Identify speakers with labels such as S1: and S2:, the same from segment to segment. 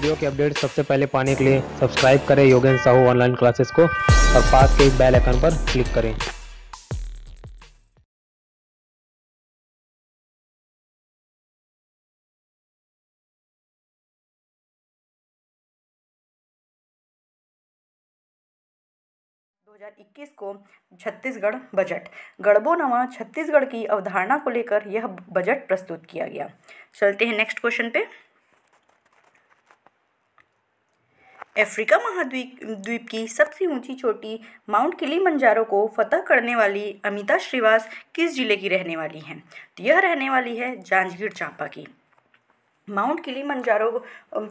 S1: video के update सबसे पहले पाने के लिए सब्सक्राइब करें योगेन साहू ऑनलाइन क्लासेस को और पास के बेल आइकन पर क्लिक करें इक्कीस को छत्तीसगढ़ बजट गढ़बो नवा छत्तीसगढ़ की अवधारणा को लेकर यह बजट प्रस्तुत किया गया चलते हैं नेक्स्ट क्वेश्चन पे अफ्रीका महाद्वीप द्वीप की सबसे ऊंची चोटी माउंट किली मंजारो को फतह करने वाली अमिता श्रीवास किस जिले की रहने वाली हैं तो यह रहने वाली है जांजगीर चांपा की माउंट किली मंजारो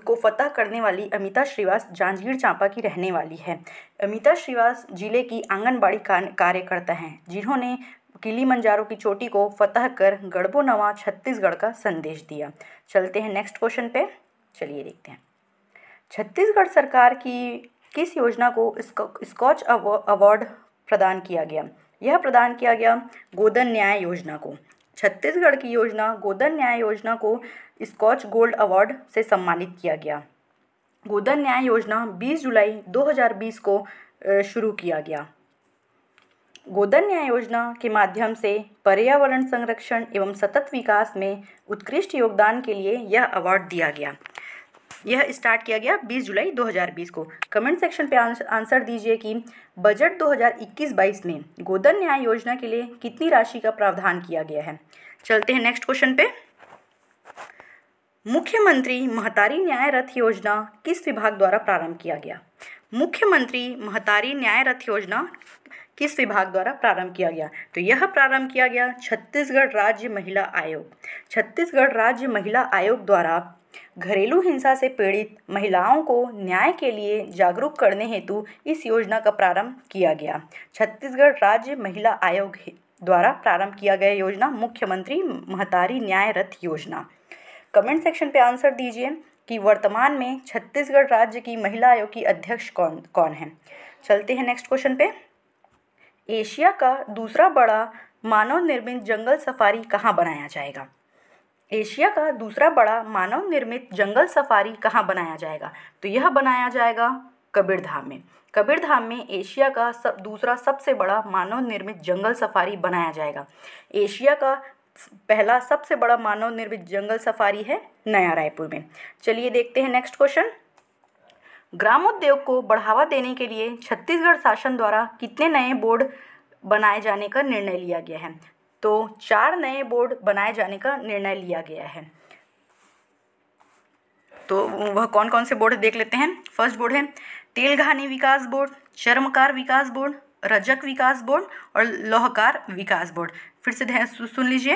S1: को फतह करने वाली अमिता श्रीवास जांजगीर चांपा की रहने वाली है अमिता श्रीवास जिले की आंगनबाड़ी कार्यकर्ता हैं जिन्होंने किली मंजारों की चोटी को फतह कर गढ़बो नवा छत्तीसगढ़ का संदेश दिया चलते हैं नेक्स्ट क्वेश्चन पे चलिए देखते हैं छत्तीसगढ़ सरकार की किस योजना को स्कॉच अवार्ड प्रदान किया गया यह प्रदान किया गया गोदन न्याय योजना को छत्तीसगढ़ की योजना गोदन न्याय योजना को स्कॉच गोल्ड अवार्ड से सम्मानित किया गया गोदन न्याय योजना 20 जुलाई 2020 को शुरू किया गया गोदन न्याय योजना के माध्यम से पर्यावरण संरक्षण एवं सतत विकास में उत्कृष्ट योगदान के लिए यह अवार्ड दिया गया यह स्टार्ट किया गया 20 जुलाई 2020 को कमेंट सेक्शन पे आंसर दीजिए कि बजट 2021-22 में गोदन न्याय योजना के लिए कितनी राशि का प्रावधान किया गया है चलते हैं नेक्स्ट क्वेश्चन पे मुख्यमंत्री महतारी न्याय रथ योजना किस विभाग द्वारा प्रारंभ किया गया मुख्यमंत्री महतारी न्याय रथ योजना किस विभाग द्वारा प्रारंभ किया गया तो यह प्रारंभ किया गया छत्तीसगढ़ राज्य महिला आयोग छत्तीसगढ़ राज्य महिला आयोग द्वारा घरेलू हिंसा से पीड़ित महिलाओं को न्याय के लिए जागरूक करने हेतु इस योजना का प्रारंभ किया गया छत्तीसगढ़ राज्य महिला आयोग द्वारा प्रारंभ किया गया योजना मुख्यमंत्री महतारी न्याय रथ योजना कमेंट सेक्शन पे आंसर दीजिए कि वर्तमान में छत्तीसगढ़ राज्य की महिला आयोग की अध्यक्ष कौन कौन है चलते हैं नेक्स्ट क्वेश्चन पे एशिया का दूसरा बड़ा मानव निर्मित जंगल सफारी कहाँ बनाया जाएगा एशिया का दूसरा बड़ा मानव निर्मित जंगल सफारी कहाँ बनाया जाएगा तो यह बनाया जाएगा कबीरधाम में कबीरधाम में एशिया का सब दूसरा सबसे बड़ा मानव निर्मित जंगल सफारी बनाया जाएगा एशिया का पहला सबसे बड़ा मानव निर्मित जंगल सफारी है नया रायपुर में चलिए देखते हैं नेक्स्ट क्वेश्चन ग्रामोद्योग को बढ़ावा देने के लिए छत्तीसगढ़ शासन द्वारा कितने नए बोर्ड बनाए जाने का निर्णय लिया गया है तो चार नए बोर्ड बनाए जाने का निर्णय लिया गया है तो वह कौन कौन से बोर्ड देख लेते हैं फर्स्ट बोर्ड है तेलघानी विकास बोर्ड चर्मकार विकास बोर्ड रजक विकास बोर्ड और लोहकार विकास बोर्ड फिर से सुन लीजिए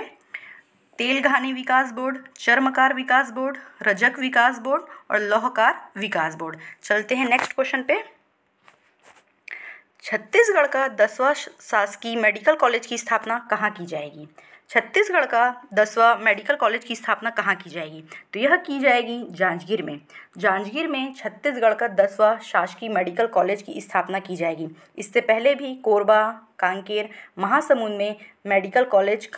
S1: तेलघानी विकास बोर्ड चर्मकार विकास बोर्ड रजक विकास बोर्ड और लोहकार विकास बोर्ड चलते हैं नेक्स्ट क्वेश्चन पे छत्तीसगढ़ का दसवां शासकीय मेडिकल कॉलेज की स्थापना कहाँ की जाएगी छत्तीसगढ़ का दसवां मेडिकल कॉलेज की स्थापना कहाँ की जाएगी तो यह की जाएगी जांजगीर में जांजगीर में छत्तीसगढ़ का दसवां शासकीय मेडिकल कॉलेज की स्थापना की जाएगी इससे पहले भी कोरबा कांकेर महासमुंद में मेडिकल कॉलेज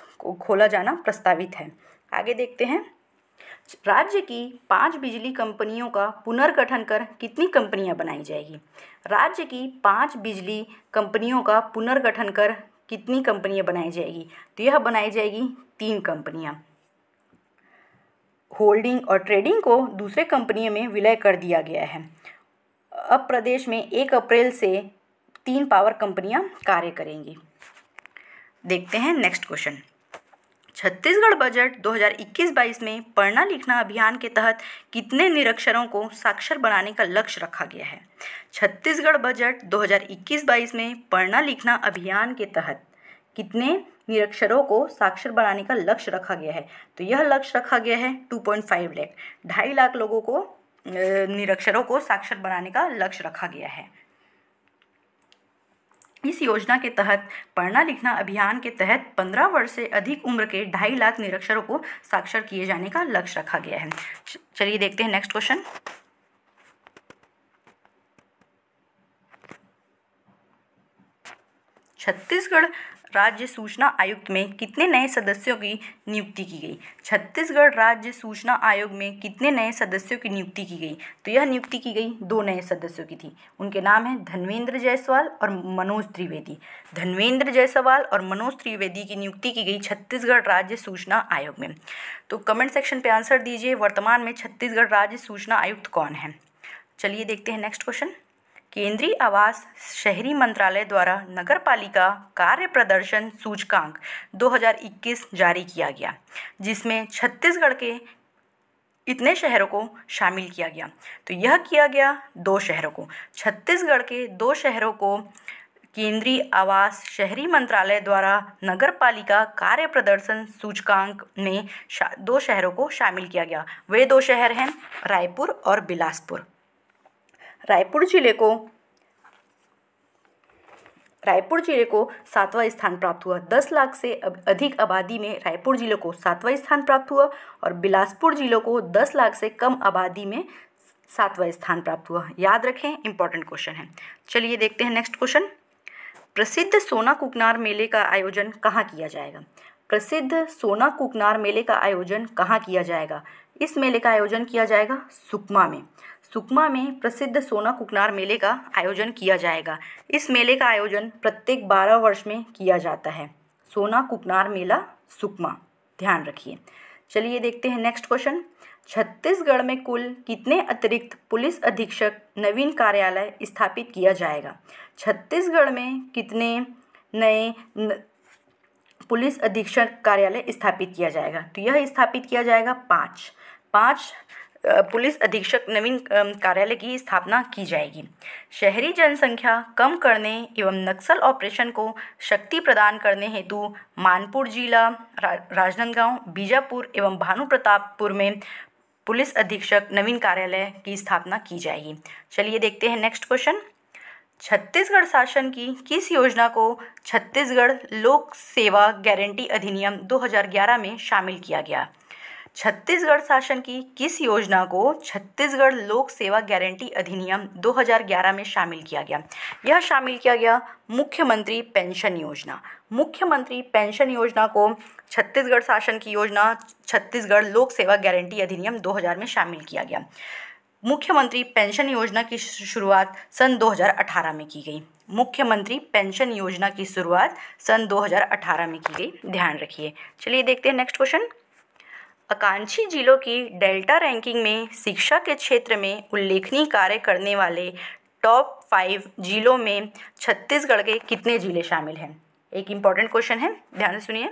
S1: खोला जाना प्रस्तावित है आगे देखते हैं राज्य की पाँच बिजली कंपनियों का पुनर्गठन कर कितनी कंपनियां बनाई जाएगी राज्य की पाँच बिजली कंपनियों का पुनर्गठन कर कितनी कंपनियां बनाई जाएगी तो यह बनाई जाएगी तीन कंपनियां होल्डिंग और ट्रेडिंग को दूसरे कंपनियों में विलय कर दिया गया है अब प्रदेश में एक अप्रैल से तीन पावर कंपनियां कार्य करेंगी देखते हैं नेक्स्ट क्वेश्चन छत्तीसगढ़ बजट 2021-22 में पढ़ना लिखना अभियान के तहत कितने निरक्षरों को साक्षर बनाने का लक्ष्य रखा गया है छत्तीसगढ़ बजट 2021-22 में पढ़ना लिखना अभियान के तहत कितने निरक्षरों को साक्षर बनाने का लक्ष्य रखा गया है तो यह लक्ष्य रखा गया है 2.5 लाख ढाई लाख लोगों को निरक्षरों को साक्षर बनाने का लक्ष्य रखा गया है इस योजना के तहत पढ़ना लिखना अभियान के तहत 15 वर्ष से अधिक उम्र के ढाई लाख निरक्षरों को साक्षर किए जाने का लक्ष्य रखा गया है चलिए देखते हैं नेक्स्ट क्वेश्चन छत्तीसगढ़ राज्य सूचना आयुक्त में कितने नए सदस्यों की नियुक्ति की गई छत्तीसगढ़ राज्य सूचना आयोग में कितने नए सदस्यों की नियुक्ति की गई तो यह नियुक्ति की गई दो नए सदस्यों की थी उनके नाम हैं धनवेंद्र जायसवाल और मनोज त्रिवेदी धनवेंद्र जायसवाल और मनोज त्रिवेदी की नियुक्ति की गई छत्तीसगढ़ राज्य सूचना आयोग में तो कमेंट सेक्शन पे आंसर दीजिए वर्तमान में छत्तीसगढ़ राज्य सूचना आयुक्त कौन है चलिए देखते हैं नेक्स्ट क्वेश्चन केंद्रीय आवास शहरी मंत्रालय द्वारा नगर पालिका कार्य प्रदर्शन सूचकांक 2021 जारी किया गया जिसमें छत्तीसगढ़ के इतने शहरों को शामिल किया गया तो यह किया गया दो शहरों को छत्तीसगढ़ के दो शहरों को केंद्रीय आवास शहरी मंत्रालय द्वारा नगर पालिका कार्य प्रदर्शन सूचकांक में दो शहरों को शामिल किया गया वे दो शहर हैं रायपुर और बिलासपुर रायपुर ज़िले को रायपुर जिले को सातवां स्थान प्राप्त हुआ दस लाख से अधिक आबादी में रायपुर जिले को सातवां स्थान प्राप्त हुआ और बिलासपुर जिले को दस लाख से कम आबादी में सातवां स्थान प्राप्त हुआ याद रखें इंपॉर्टेंट क्वेश्चन है चलिए देखते हैं नेक्स्ट क्वेश्चन प्रसिद्ध सोना कुकनार मेले का आयोजन कहाँ किया जाएगा प्रसिद्ध सोना कुकनार मेले का आयोजन कहाँ किया जाएगा इस मेले का आयोजन किया जाएगा सुकमा में सुकमा में प्रसिद्ध सोना कुकनार मेले का आयोजन किया जाएगा इस मेले का आयोजन प्रत्येक बारह वर्ष में किया जाता है सोना कुकनार मेला सुकमा ध्यान रखिए चलिए देखते हैं नेक्स्ट क्वेश्चन छत्तीसगढ़ में कुल कितने अतिरिक्त पुलिस अधीक्षक नवीन कार्यालय स्थापित किया जाएगा छत्तीसगढ़ में कितने नए पुलिस अधीक्षक कार्यालय स्थापित किया जाएगा तो यह स्थापित किया जाएगा पाँच पाँच पुलिस अधीक्षक नवीन कार्यालय की स्थापना की जाएगी शहरी जनसंख्या कम करने एवं नक्सल ऑपरेशन को शक्ति प्रदान करने हेतु मानपुर जिला राजनांदगांव बीजापुर एवं भानुप्रतापपुर में पुलिस अधीक्षक नवीन कार्यालय की स्थापना की जाएगी चलिए देखते हैं नेक्स्ट क्वेश्चन छत्तीसगढ़ शासन की किस योजना को छत्तीसगढ़ लोक सेवा गारंटी अधिनियम 2011 में शामिल किया गया छत्तीसगढ़ शासन की किस योजना को छत्तीसगढ़ लोक सेवा गारंटी अधिनियम 2011 में शामिल किया गया यह शामिल किया गया मुख्यमंत्री पेंशन योजना मुख्यमंत्री पेंशन योजना को छत्तीसगढ़ शासन की योजना छत्तीसगढ़ लोक सेवा गारंटी अधिनियम 2000 में शामिल किया गया मुख्यमंत्री पेंशन योजना की शुरुआत सन 2018 में की गई मुख्यमंत्री पेंशन योजना की शुरुआत सन 2018 में की गई ध्यान रखिए चलिए देखते हैं नेक्स्ट क्वेश्चन आकांक्षी जिलों की डेल्टा रैंकिंग में शिक्षा के क्षेत्र में उल्लेखनीय कार्य करने वाले टॉप फाइव जिलों में छत्तीसगढ़ के कितने ज़िले शामिल हैं एक इंपॉर्टेंट क्वेश्चन है ध्यान से सुनिए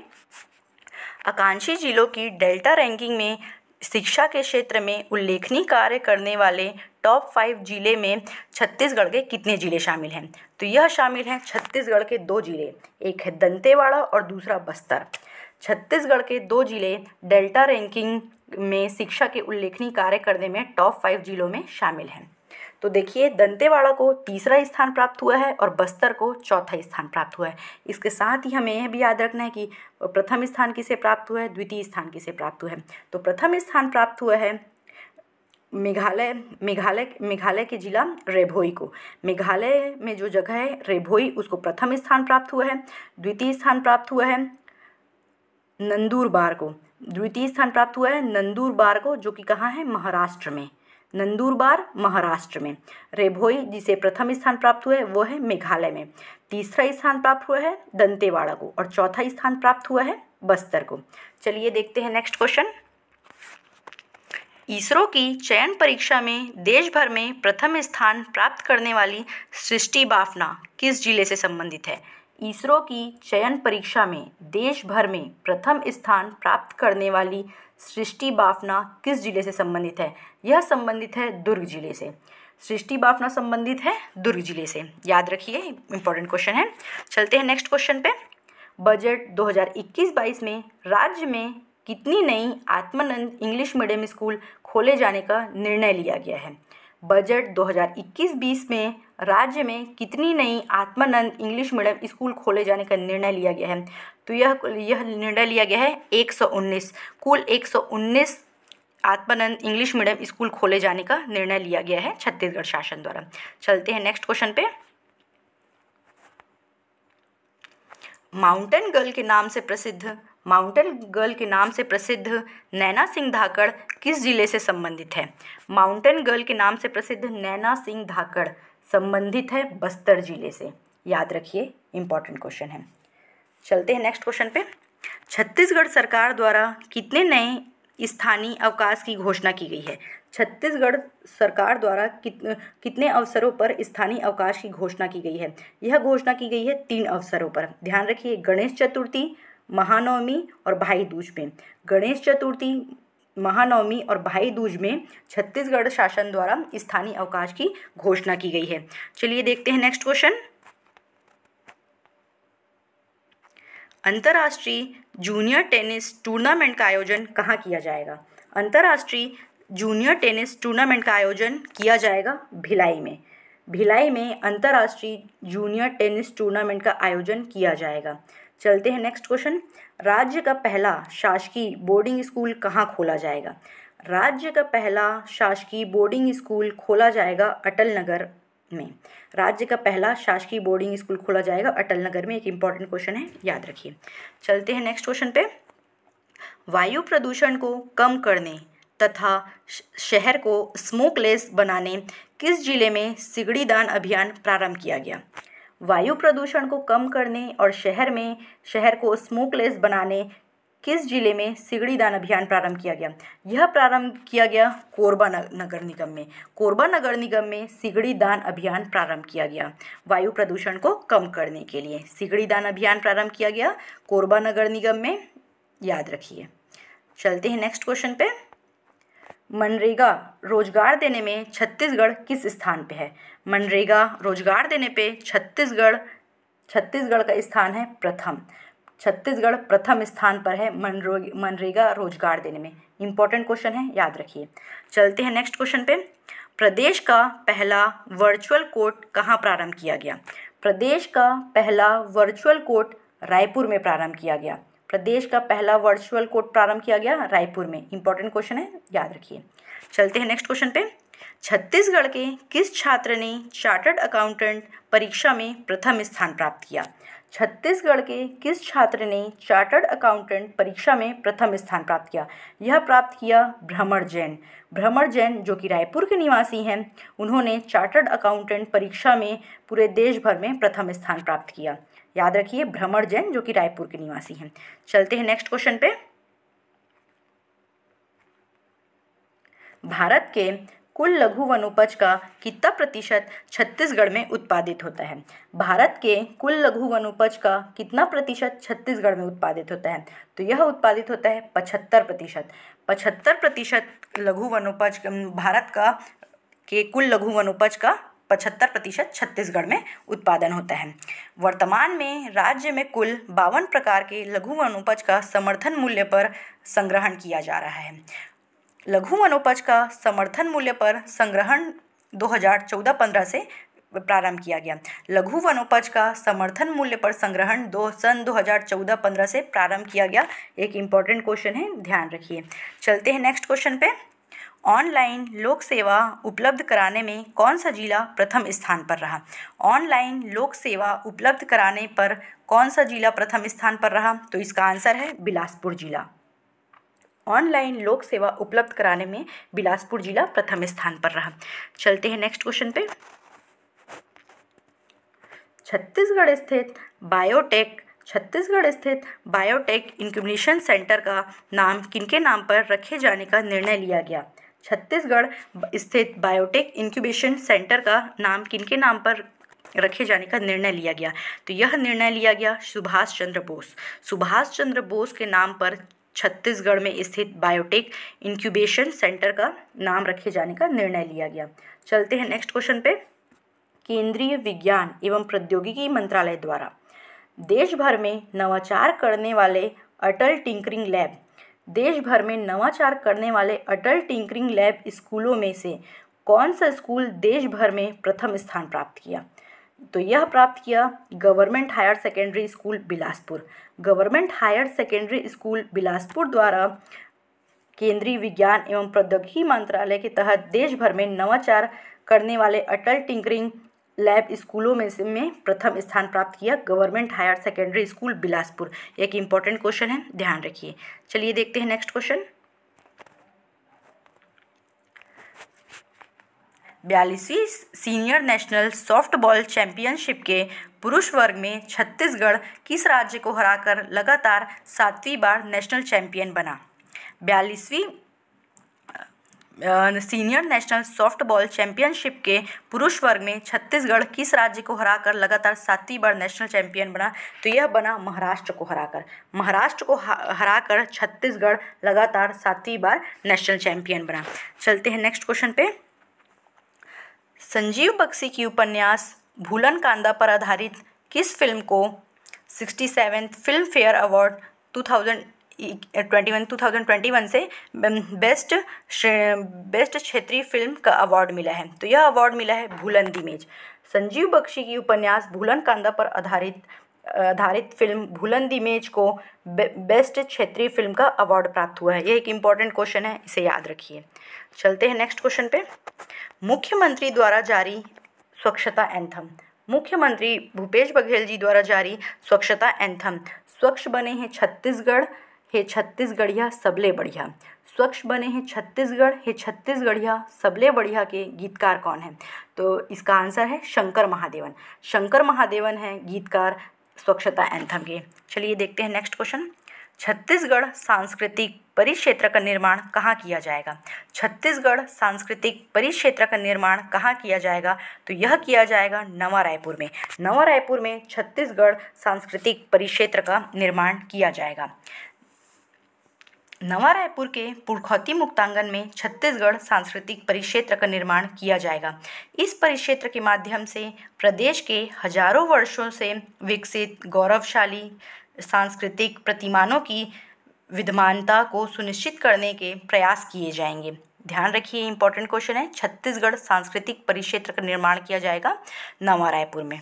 S1: आकांक्षी जिलों की डेल्टा रैंकिंग में शिक्षा के क्षेत्र में उल्लेखनीय कार्य करने वाले टॉप फाइव ज़िले में छत्तीसगढ़ के कितने ज़िले शामिल हैं तो यह शामिल हैं छत्तीसगढ़ के दो ज़िले एक है दंतेवाड़ा और दूसरा बस्तर छत्तीसगढ़ के दो ज़िले डेल्टा रैंकिंग में शिक्षा के उल्लेखनीय कार्य करने में टॉप फाइव ज़िलों में शामिल हैं तो देखिए दंतेवाड़ा को तीसरा स्थान प्राप्त हुआ है और बस्तर को चौथा स्थान प्राप्त हुआ है इसके साथ ही हमें यह भी याद रखना है कि प्रथम स्थान किसे प्राप्त हुआ है द्वितीय स्थान किसे प्राप्त हुआ है तो प्रथम स्थान प्राप्त हुआ है मेघालय मेघालय मेघालय के जिला रेभोई को मेघालय में जो जगह है रेभोई उसको प्रथम स्थान प्राप्त हुआ है द्वितीय स्थान प्राप्त हुआ है नंदूरबार को द्वितीय स्थान प्राप्त हुआ है नंदूरबार को जो कि कहाँ है महाराष्ट्र में नंदूरबार महाराष्ट्र में रेभोई जिसे प्रथम स्थान प्राप्त हुआ है वो है मेघालय में तीसरा स्थान प्राप्त हुआ है दंतेवाड़ा को और चौथा स्थान प्राप्त हुआ है बस्तर को चलिए देखते हैं नेक्स्ट क्वेश्चन इसरो की चयन परीक्षा में देश भर में प्रथम स्थान प्राप्त करने वाली सृष्टि बाफना किस जिले से संबंधित है इसरो की चयन परीक्षा में देश भर में प्रथम स्थान प्राप्त करने वाली सृष्टि बाफना किस जिले से संबंधित है यह संबंधित है दुर्ग जिले से सृष्टि बाफना संबंधित है दुर्ग जिले से याद रखिए इंपॉर्टेंट क्वेश्चन है चलते हैं नेक्स्ट क्वेश्चन पे बजट 2021-22 में राज्य में कितनी नई आत्मानंद इंग्लिश मीडियम स्कूल खोले जाने का निर्णय लिया गया है बजट 2021-20 में राज्य में कितनी नई आत्मानंद इंग्लिश मीडियम स्कूल खोले जाने का निर्णय लिया गया है तो यह यह निर्णय लिया गया है 119 कुल 119 आत्मानंद इंग्लिश मीडियम स्कूल खोले जाने का निर्णय लिया गया है छत्तीसगढ़ शासन द्वारा चलते हैं नेक्स्ट क्वेश्चन पे माउंटेन गर्ल के नाम से प्रसिद्ध माउंटेन गर्ल के नाम से प्रसिद्ध नैना सिंह धाकड़ किस जिले से संबंधित है माउंटेन गर्ल के नाम से प्रसिद्ध नैना सिंह धाकड़ संबंधित है बस्तर जिले से याद रखिए इंपॉर्टेंट क्वेश्चन है चलते हैं नेक्स्ट क्वेश्चन पे छत्तीसगढ़ सरकार द्वारा कितने नए स्थानीय अवकाश की घोषणा की गई है छत्तीसगढ़ सरकार द्वारा कित कितने अवसरों पर स्थानीय अवकाश की घोषणा की गई है यह घोषणा की गई है तीन अवसरों पर ध्यान रखिए गणेश चतुर्थी महानवमी और भाई दूज में गणेश चतुर्थी महानवमी और भाई दूज में छत्तीसगढ़ शासन द्वारा स्थानीय अवकाश की घोषणा की गई है चलिए देखते हैं नेक्स्ट क्वेश्चन अंतर्राष्ट्रीय जूनियर टेनिस टूर्नामेंट का आयोजन कहाँ किया जाएगा अंतर्राष्ट्रीय जूनियर टेनिस टूर्नामेंट का आयोजन किया जाएगा भिलाई में भिलाई में अंतर्राष्ट्रीय जूनियर टेनिस टूर्नामेंट का आयोजन किया जाएगा चलते हैं नेक्स्ट क्वेश्चन राज्य का पहला शासकीय बोर्डिंग स्कूल कहाँ खोला जाएगा राज्य का पहला शासकीय बोर्डिंग स्कूल खोला जाएगा अटल नगर में राज्य का पहला शासकीय बोर्डिंग स्कूल खोला जाएगा अटल नगर में एक इंपॉर्टेंट क्वेश्चन है याद रखिए चलते हैं नेक्स्ट क्वेश्चन पे वायु प्रदूषण को कम करने तथा शहर को स्मोकलेस बनाने किस जिले में सिगड़ी दान अभियान प्रारंभ किया गया वायु प्रदूषण को कम करने और शहर में शहर को स्मोकलेस बनाने किस जिले में सिगड़ी दान अभियान प्रारंभ किया गया यह प्रारंभ किया गया कोरबा नगर निगम में कोरबा नगर निगम में सिगड़ी दान अभियान प्रारंभ किया गया वायु प्रदूषण को कम करने के लिए सिगड़ी दान अभियान प्रारंभ किया गया कोरबा नगर निगम में याद रखिए चलते हैं नेक्स्ट क्वेश्चन पे मनरेगा रोजगार देने में छत्तीसगढ़ किस स्थान पे है मनरेगा रोजगार देने पे छत्तीसगढ़ छत्तीसगढ़ का स्थान है प्रथम छत्तीसगढ़ प्रथम स्थान पर है मनरो मनरेगा रोजगार देने में इंपॉर्टेंट क्वेश्चन है याद रखिए चलते हैं नेक्स्ट क्वेश्चन पे प्रदेश का पहला वर्चुअल कोर्ट कहाँ प्रारंभ किया गया प्रदेश का पहला वर्चुअल कोर्ट रायपुर में प्रारंभ किया गया प्रदेश का पहला वर्चुअल कोर्ट प्रारंभ किया गया रायपुर में इंपॉर्टेंट क्वेश्चन है याद रखिए चलते हैं नेक्स्ट क्वेश्चन पे छत्तीसगढ़ के किस छात्र ने चार्टर्ड अकाउंटेंट परीक्षा में प्रथम स्थान प्राप्त किया छत्तीसगढ़ के किस छात्र ने चार्टर्ड अकाउंटेंट परीक्षा में प्रथम स्थान प्राप्त किया यह प्राप्त किया भ्रमण जैन भ्रमण जैन जो कि रायपुर के निवासी हैं उन्होंने चार्टर्ड अकाउंटेंट परीक्षा में पूरे देश भर में प्रथम स्थान प्राप्त किया याद रखिए भ्रमण जैन जो कि रायपुर के निवासी हैं चलते हैं नेक्स्ट क्वेश्चन पे भारत के कुल लघु वनोपज का कितना प्रतिशत छत्तीसगढ़ में उत्पादित होता है भारत के कुल लघु वनोपज का कितना प्रतिशत छत्तीसगढ़ में उत्पादित होता है तो यह उत्पादित होता है पचहत्तर प्रतिशत पचहत्तर प्रतिशत लघु वनोपज भारत का के कुल लघु वनोपज का पचहत्तर प्रतिशत छत्तीसगढ़ में उत्पादन होता है वर्तमान में राज्य में कुल बावन प्रकार के लघु वनोपज का समर्थन मूल्य पर संग्रहण किया जा रहा है लघु वनोपज का समर्थन मूल्य पर संग्रहण 2014-15 से प्रारंभ किया गया लघु वनोपज का समर्थन मूल्य पर संग्रहण दो सन 2014-15 से प्रारंभ किया गया एक इम्पॉर्टेंट क्वेश्चन है ध्यान रखिए चलते हैं नेक्स्ट क्वेश्चन पे ऑनलाइन लोक सेवा उपलब्ध कराने में कौन सा जिला प्रथम स्थान पर रहा ऑनलाइन लोक सेवा उपलब्ध कराने पर कौन सा जिला प्रथम स्थान पर रहा तो इसका आंसर है बिलासपुर जिला ऑनलाइन लोक सेवा उपलब्ध कराने में बिलासपुर जिला प्रथम स्थान पर रहा चलते हैं नेक्स्ट क्वेश्चन पे छत्तीसगढ़ स्थित बायोटेक छत्तीसगढ़ स्थित बायोटेक इंक्यूबेशन सेंटर का नाम किनके नाम पर रखे जाने का निर्णय लिया गया छत्तीसगढ़ स्थित बायोटेक इंक्यूबेशन सेंटर का नाम किनके नाम पर रखे जाने का निर्णय लिया गया तो यह निर्णय लिया गया सुभाष चंद्र बोस सुभाष चंद्र बोस के नाम पर छत्तीसगढ़ में स्थित बायोटेक इंक्यूबेशन सेंटर का नाम रखे जाने का निर्णय लिया गया चलते हैं नेक्स्ट क्वेश्चन पे केंद्रीय विज्ञान एवं प्रौद्योगिकी मंत्रालय द्वारा देश भर में नवाचार करने वाले अटल टिंकरिंग लैब देश भर में नवाचार करने वाले अटल टिंकरिंग लैब स्कूलों में से कौन सा स्कूल देश भर में प्रथम स्थान प्राप्त किया तो यह प्राप्त किया government higher secondary school Bilaspur government higher secondary school Bilaspur द्वारा केंद्रीय विज्ञान एवं प्रौद्योगिकी मंत्रालय के तहत देश भर में नवाचार करने वाले अटल टिंकरिंग लैब स्कूलों में से में प्रथम स्थान प्राप्त किया government higher secondary school Bilaspur एक इम्पॉर्टेंट क्वेश्चन है ध्यान रखिए चलिए देखते हैं नेक्स्ट क्वेश्चन बयालीसवीं सीनियर नेशनल सॉफ्टबॉल चैंपियनशिप के पुरुष वर्ग में छत्तीसगढ़ किस राज्य को हराकर लगातार सातवीं बार नेशनल चैंपियन बना बयालीसवीं सीनियर नेशनल सॉफ्टबॉल चैंपियनशिप के पुरुष वर्ग में छत्तीसगढ़ किस राज्य को हराकर लगातार सातवीं बार नेशनल चैंपियन बना तो यह बना महाराष्ट्र को हराकर महाराष्ट्र को हराकर छत्तीसगढ़ लगातार सातवीं बार नेशनल चैंपियन बना चलते हैं नेक्स्ट क्वेश्चन पे संजीव बक्सी की उपन्यास भूलन कांदा पर आधारित किस फिल्म को sixty seventh film fair award two thousand twenty one two thousand twenty one से बेस्ट बेस्ट क्षेत्रीय फिल्म का अवार्ड मिला है तो यह अवार्ड मिला है भूलन दिमेज संजीव बख्शी की उपन्यास भूलन कांदा पर आधारित आधारित फिल्म दी मेज को बे, बेस्ट क्षेत्रीय फिल्म का अवार्ड प्राप्त हुआ है यह एक इम्पॉर्टेंट क्वेश्चन है इसे याद रखिए चलते हैं नेक्स्ट क्वेश्चन पे मुख्यमंत्री द्वारा जारी स्वच्छता एंथम मुख्यमंत्री भूपेश बघेल जी द्वारा जारी स्वच्छता एंथम स्वच्छ बने हैं छत्तीसगढ़ हे छत्तीसगढ़िया सबले बढ़िया स्वच्छ बने हैं छत्तीसगढ़ हे छत्तीसगढ़िया सबले बढ़िया के गीतकार कौन है तो इसका आंसर है शंकर महादेवन शंकर महादेवन है गीतकार स्वच्छता एंथम की चलिए देखते हैं नेक्स्ट क्वेश्चन छत्तीसगढ़ सांस्कृतिक परिक्षेत्र का निर्माण कहाँ किया जाएगा छत्तीसगढ़ सांस्कृतिक परिक्षेत्र का निर्माण कहाँ किया जाएगा तो यह किया जाएगा नवा रायपुर में नवा रायपुर में छत्तीसगढ़ सांस्कृतिक परिक्षेत्र का निर्माण किया जाएगा नवा रायपुर के पुरखौती मुक्तांगन में छत्तीसगढ़ सांस्कृतिक परिक्षेत्र का निर्माण किया जाएगा इस परिक्षेत्र के माध्यम से प्रदेश के हजारों वर्षों से विकसित गौरवशाली सांस्कृतिक प्रतिमानों की विद्यमानता को सुनिश्चित करने के प्रयास किए जाएंगे ध्यान रखिए इंपॉर्टेंट क्वेश्चन है छत्तीसगढ़ सांस्कृतिक परिक्षेत्र का निर्माण किया जाएगा नवा रायपुर में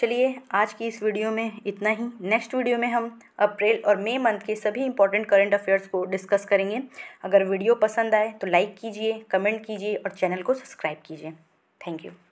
S1: चलिए आज की इस वीडियो में इतना ही नेक्स्ट वीडियो में हम अप्रैल और मई मंथ के सभी इंपॉर्टेंट करंट अफेयर्स को डिस्कस करेंगे अगर वीडियो पसंद आए तो लाइक कीजिए कमेंट कीजिए और चैनल को सब्सक्राइब कीजिए थैंक यू